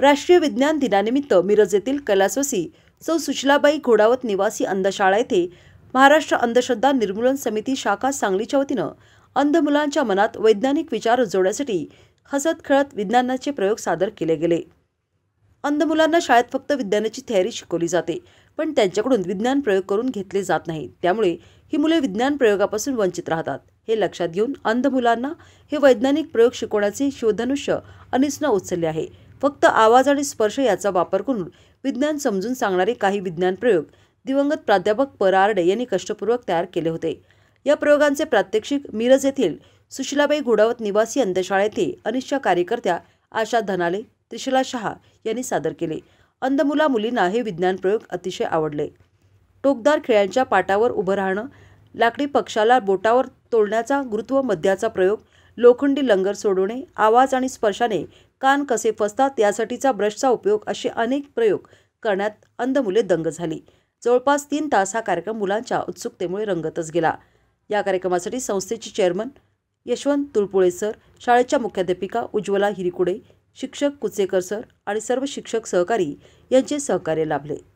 राष्ट्रीय विज्ञान दिनानिमित्त मिरज येथील कलासोसी सौ सुशलाबाई घोडावत निवासी अंधशाळा येथे महाराष्ट्र अंधश्रद्धा निर्मूलन समिती शाखा सांगलीच्या वतीनं अंध मुलांच्या मनात वैज्ञानिक विचार जोडण्यासाठी हसत खेळत विज्ञानाचे प्रयोग सादर केले गेले अंध मुलांना शाळेत फक्त विज्ञानाची थेअरी शिकवली जाते पण त्यांच्याकडून विज्ञान प्रयोग करून घेतले जात नाही त्यामुळे ही मुले विज्ञान प्रयोगापासून वंचित राहतात हे लक्षात घेऊन अंध मुलांना हे वैज्ञानिक प्रयोग शिकवण्याचे शोधनुष्य अनिसनं उचलले आहे फक्त आवाज आणि स्पर्श याचा वापर करून विज्ञान समजून सांगणारे काही विज्ञान प्रयोग दिवंगत प्राध्यापक परारडे यांनी कष्टपूर्वक तयार केले होते या प्रयोगांचे प्रात्यक्षिक मिरज येथील सुशिलाबाई गुडावत निवासी येथे अनिश्चा कार्यकर्त्या आशा धनाले त्रिशला शहा यांनी सादर केले अंधमुला मुलींना हे विज्ञान प्रयोग अतिशय आवडले टोकदार खेळांच्या पाटावर उभं राहणं लाकडी पक्षाला बोटावर तोडण्याचा गुरुत्व मध्याचा प्रयोग लोखंडी लंगर सोडवणे आवाज आणि स्पर्शाने कान कसे फसतात यासाठीचा ब्रशचा उपयोग असे अनेक प्रयोग करण्यात अंध मुले दंग झाली जवळपास तीन तास हा कार्यक्रम मुलांच्या उत्सुकतेमुळे रंगतच गेला या कार्यक्रमासाठी संस्थेचे चेअरमन यशवंत तुळपुळे सर शाळेच्या मुख्याध्यापिका उज्ज्वला हिरिकुडे शिक्षक कुचेकर सर आणि सर्व शिक्षक सहकारी यांचे सहकार्य लाभले